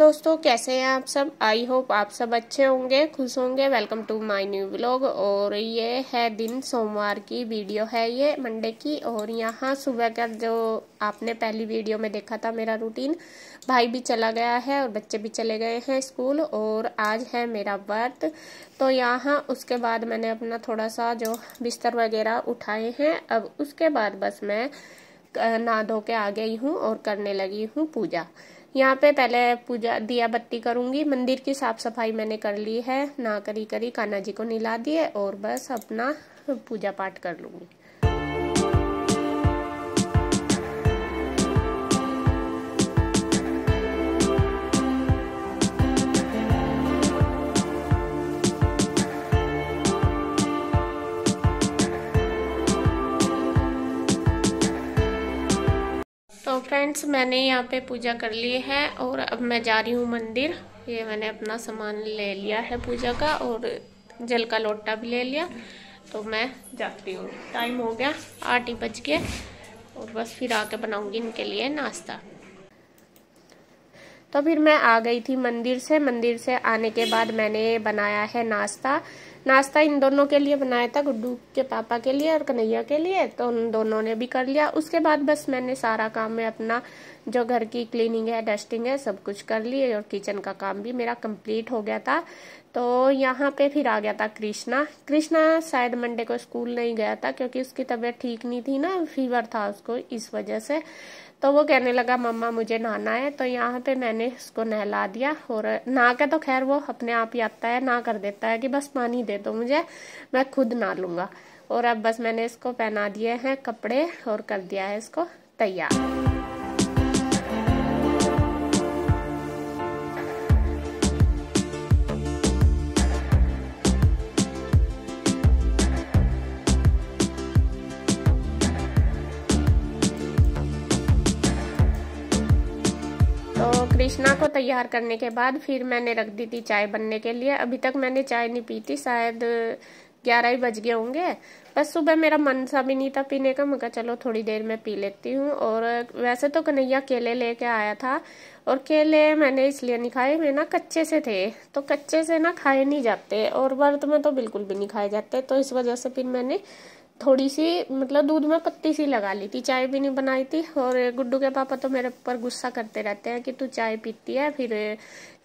दोस्तों कैसे हैं आप सब आई होप आप सब अच्छे होंगे खुश होंगे welcome to my new blog और ये है दिन सोमवार की वीडियो है ये मंडे की और यहाँ सुबह का जो आपने पहली वीडियो में देखा था मेरा रूटीन भाई भी चला गया है और बच्चे भी चले गए हैं स्कूल और आज है मेरा बर्थ तो यहाँ उसके बाद मैंने अपना थोड़ा सा जो बिस्तर वगैरह उठाए हैं अब उसके बाद बस मैं नहा धो के आ गई हूँ और करने लगी हूँ पूजा यहाँ पे पहले पूजा दिया बत्ती करूँगी मंदिर की साफ सफाई मैंने कर ली है ना करी करी कान्हा जी को नहला दिए और बस अपना पूजा पाठ कर लूँगी फ्रेंड्स मैंने यहाँ पे पूजा कर ली है और अब मैं जा रही हूँ मंदिर ये मैंने अपना सामान ले लिया है पूजा का और जल का लोटा भी ले लिया तो मैं जाती हूँ टाइम हो गया आठ ही बज गए और बस फिर आके बनाऊंगी इनके लिए नाश्ता तो फिर मैं आ गई थी मंदिर से मंदिर से आने के बाद मैंने बनाया है नाश्ता नाश्ता इन दोनों के लिए बनाया था गुड्डू के पापा के लिए और कन्हैया के लिए तो उन दोनों ने भी कर लिया उसके बाद बस मैंने सारा काम में अपना जो घर की क्लीनिंग है डस्टिंग है सब कुछ कर लिया और किचन का काम भी मेरा कंप्लीट हो गया था तो यहाँ पे फिर आ गया था कृष्णा कृष्णा शायद मंडे को स्कूल नहीं गया था क्योंकि उसकी तबीयत ठीक नहीं थी ना फीवर था उसको इस वजह से तो वो कहने लगा मम्मा मुझे नहाना है तो यहाँ पे मैंने उसको नहला दिया और नहा के तो खैर वो अपने आप ही आता है ना कर देता है कि बस पानी दे दो मुझे मैं खुद नहा लूँगा और अब बस मैंने इसको पहना दिए हैं कपड़े और कर दिया है इसको तैयार कृष्णा को तैयार करने के बाद फिर मैंने रख दी थी चाय बनने के लिए अभी तक मैंने चाय नहीं पी थी शायद ग्यारह ही बज गए होंगे बस सुबह मेरा मन सा भी नहीं था पीने का मगर चलो थोड़ी देर में पी लेती हूँ और वैसे तो कन्हैया केले लेके आया था और केले मैंने इसलिए नहीं खाए मैं ना कच्चे से थे तो कच्चे से ना खाए नहीं जाते और वर्त में तो बिल्कुल भी नहीं खाए जाते तो इस वजह से फिर मैंने थोड़ी सी मतलब दूध में पत्ती सी लगा ली थी चाय भी नहीं बनाई थी और गुड्डू के पापा तो मेरे ऊपर गुस्सा करते रहते हैं कि तू चाय पीती है फिर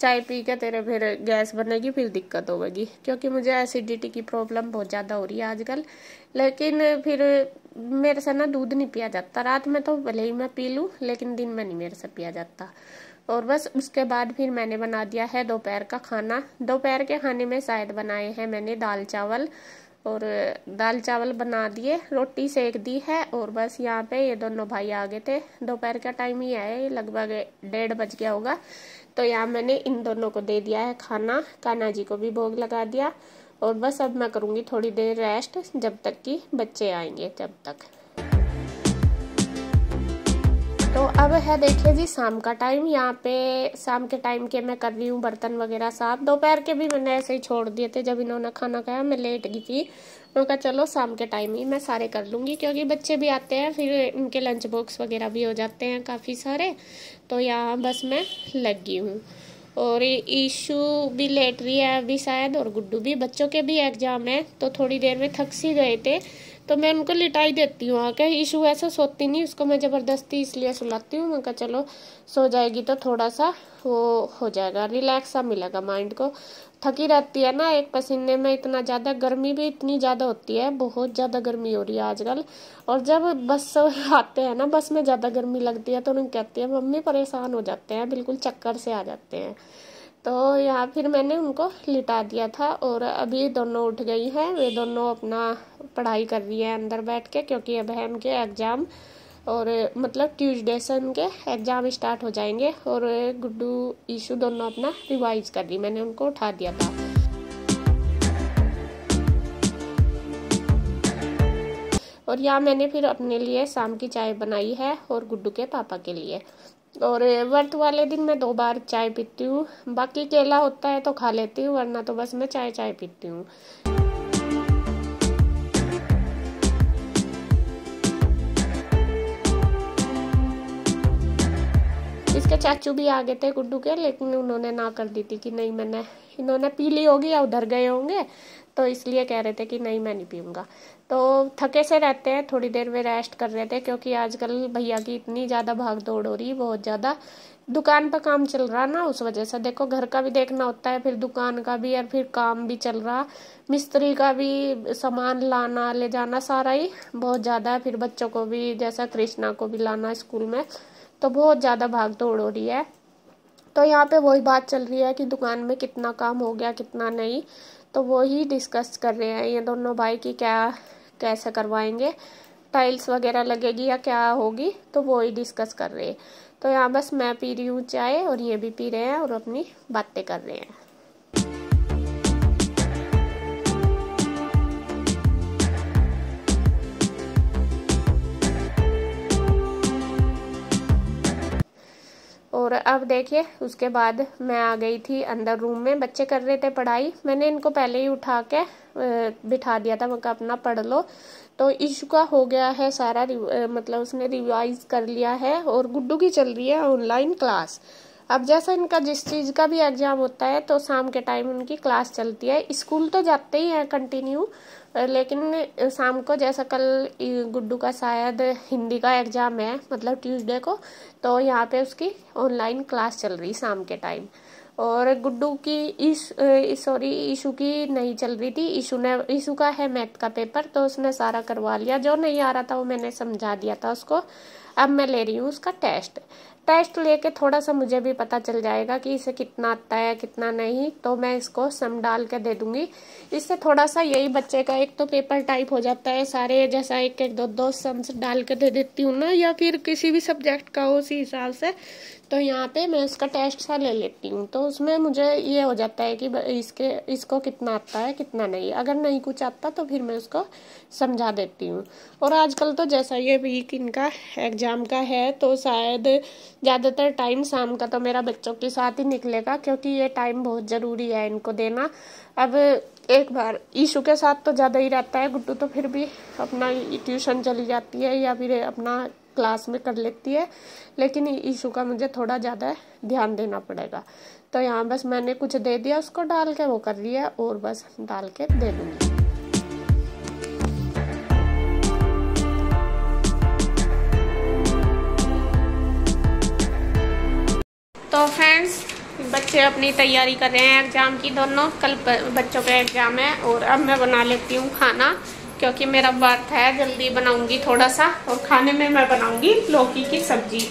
चाय पी के तेरे फिर गैस बनेगी फिर दिक्कत होगी क्योंकि मुझे एसिडिटी की प्रॉब्लम बहुत ज़्यादा हो रही है आजकल लेकिन फिर मेरे से ना दूध नहीं पिया जाता रात में तो भले ही मैं पी लूँ लेकिन दिन में नहीं मेरे से पिया जाता और बस उसके बाद फिर मैंने बना दिया है दोपहर का खाना दोपहर के खाने में शायद बनाए हैं मैंने दाल चावल और दाल चावल बना दिए रोटी सेक दी है और बस यहाँ पे ये दोनों भाई आ गए थे दोपहर का टाइम ही है लगभग डेढ़ बज गया होगा तो यहाँ मैंने इन दोनों को दे दिया है खाना कान्हा जी को भी भोग लगा दिया और बस अब मैं करूँगी थोड़ी देर रेस्ट जब तक कि बच्चे आएंगे तब तक तो अब है देखिए जी शाम का टाइम यहाँ पे शाम के टाइम के मैं कर रही हूँ बर्तन वगैरह साफ दोपहर के भी मैंने ऐसे ही छोड़ दिए थे जब इन्होंने खाना खाया मैं लेट गई थी मैंने कहा चलो शाम के टाइम ही मैं सारे कर लूँगी क्योंकि बच्चे भी आते हैं फिर उनके लंच बॉक्स वगैरह भी हो जाते हैं काफ़ी सारे तो यहाँ बस मैं लग गई हूँ और ईशू भी लेट रही है अभी शायद और गुड्डू भी बच्चों के भी एग्जाम है तो थोड़ी देर में थक सी गए थे तो मैं उनको लिटाई देती हूँ आके इशू ऐसा सोती नहीं उसको मैं ज़बरदस्ती इसलिए सुलाती हूँ मैं कहा चलो सो जाएगी तो थोड़ा सा वो हो जाएगा रिलैक्स सा मिलेगा माइंड को थकी रहती है ना एक पसीने में इतना ज़्यादा गर्मी भी इतनी ज़्यादा होती है बहुत ज़्यादा गर्मी हो रही है आजकल और जब बस आते हैं ना बस में ज़्यादा गर्मी लगती है तो उन्हें कहती है मम्मी परेशान हो जाते हैं बिल्कुल चक्कर से आ जाते हैं तो यहाँ फिर मैंने उनको लिटा दिया था और अभी दोनों उठ गई हैं वे दोनों अपना पढ़ाई कर रही है अंदर बैठ के क्योंकि अब है उनके एग्ज़ाम और मतलब ट्यूजडे से उनके एग्ज़ाम स्टार्ट हो जाएंगे और गुड्डू ईशू दोनों अपना रिवाइज कर ली मैंने उनको उठा दिया था और यहाँ मैंने फिर अपने लिए शाम की चाय बनाई है और गुड्डू के पापा के लिए और व्रत वाले दिन मैं दो बार चाय पीती हूँ बाकी केला होता है तो खा लेती हूँ वरना तो बस मैं चाय चाय पीती हूँ उनके तो चाचू भी आ गए थे गुड्डू के लेकिन उन्होंने ना कर दी थी कि नहीं मैंने इन्होंने पी ली होगी या उधर गए होंगे तो इसलिए कह रहे थे कि नहीं मैं नहीं पीऊँगा तो थके से रहते हैं थोड़ी देर में रेस्ट कर रहे थे क्योंकि आजकल भैया की इतनी ज़्यादा भाग दौड़ हो रही है बहुत ज़्यादा दुकान पर काम चल रहा ना उस वजह से देखो घर का भी देखना होता है फिर दुकान का भी और फिर काम भी चल रहा मिस्त्री का भी सामान लाना ले जाना सारा ही बहुत ज़्यादा है फिर बच्चों को भी जैसा कृष्णा को भी लाना स्कूल में तो बहुत ज़्यादा भाग दौड़ हो रही है तो यहाँ पे वही बात चल रही है कि दुकान में कितना काम हो गया कितना नहीं तो वही डिस्कस कर रहे हैं ये दोनों भाई कि क्या कैसे करवाएंगे टाइल्स वगैरह लगेगी या क्या होगी तो वो ही डिस्कस कर रहे हैं तो यहाँ बस मैं पी रही हूँ चाय और ये भी पी रहे हैं और अपनी बातें कर रहे हैं और अब देखिए उसके बाद मैं आ गई थी अंदर रूम में बच्चे कर रहे थे पढ़ाई मैंने इनको पहले ही उठा के बिठा दिया था मैं अपना पढ़ लो तो ईशु का हो गया है सारा मतलब उसने रिवाइज कर लिया है और गुड्डू की चल रही है ऑनलाइन क्लास अब जैसा इनका जिस चीज़ का भी एग्ज़ाम होता है तो शाम के टाइम उनकी क्लास चलती है स्कूल तो जाते ही हैं कंटिन्यू लेकिन शाम को जैसा कल गुड्डू का शायद हिंदी का एग्ज़ाम है मतलब ट्यूसडे को तो यहाँ पे उसकी ऑनलाइन क्लास चल रही शाम के टाइम और गुड्डू की इस सॉरी ईशू की नहीं चल रही थी ईशू ने ईशू का है मैथ का पेपर तो उसने सारा करवा लिया जो नहीं आ रहा था वो मैंने समझा दिया था उसको अब मैं ले रही हूँ उसका टेस्ट टेस्ट लेके थोड़ा सा मुझे भी पता चल जाएगा कि इसे कितना आता है कितना नहीं तो मैं इसको सम डाल के दे दूंगी इससे थोड़ा सा यही बच्चे का एक तो पेपर टाइप हो जाता है सारे जैसा एक एक दो दो सम्स डाल के दे देती हूँ ना या फिर किसी भी सब्जेक्ट का हो उसी हिसाब से तो यहाँ पे मैं इसका टेस्ट सा ले लेती हूँ तो उसमें मुझे ये हो जाता है कि इसके इसको कितना आता है कितना नहीं अगर नहीं कुछ आता तो फिर मैं उसको समझा देती हूँ और आजकल तो जैसा ये वीक इनका एग्ज़ाम का है तो शायद ज़्यादातर टाइम शाम का तो मेरा बच्चों के साथ ही निकलेगा क्योंकि ये टाइम बहुत ज़रूरी है इनको देना अब एक बार ईशू के साथ तो ज़्यादा ही रहता है गुड्डू तो फिर भी अपना ट्यूशन चली जाती है या फिर अपना क्लास में कर लेती है लेकिन इशू का मुझे थोड़ा ज़्यादा ध्यान देना पड़ेगा तो यहाँ बस मैंने कुछ दे दिया उसको डाल के वो कर रही है और बस डाल के दे दूँगी तो फ्रेंड्स बच्चे अपनी तैयारी कर रहे हैं एग्ज़ाम की दोनों कल बच्चों का एग्ज़ाम है और अब मैं बना लेती हूँ खाना क्योंकि मेरा व्रत है जल्दी बनाऊंगी थोड़ा सा और खाने में मैं बनाऊंगी लौकी की सब्जी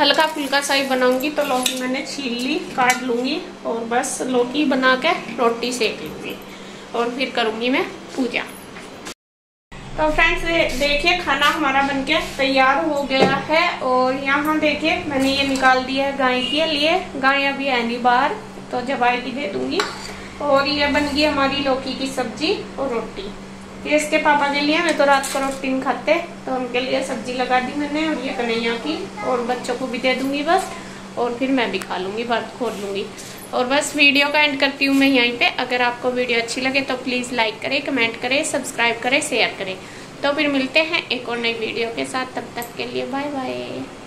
हल्का फुल्का सा ही बनाऊंगी तो लौकी मैंने छील ली काट लूँगी और बस लौकी बना के रोटी सेक लूँगी और फिर करूँगी मैं पूजा तो फ्रेंड्स देखिए खाना हमारा बनके तैयार हो गया है और यहाँ देखिए मैंने ये निकाल दिया है गाय के लिए गाय अभी है नहीं बाहर तो जब आएगी दे दूंगी और ये बन गई हमारी लौकी की सब्जी और रोटी ये इसके पापा के लिए मैं तो रात को रोटी नहीं खाते तो उनके लिए सब्जी लगा दी मैंने और ये कन्हैया की और बच्चों को भी दे दूंगी बस और फिर मैं भी खा लूँगी बात खोल लूँगी और बस वीडियो का एंड करती हूँ मैं यहीं पे अगर आपको वीडियो अच्छी लगे तो प्लीज़ लाइक करें कमेंट करें सब्सक्राइब करें शेयर करें तो फिर मिलते हैं एक और नई वीडियो के साथ तब तक के लिए बाय बाय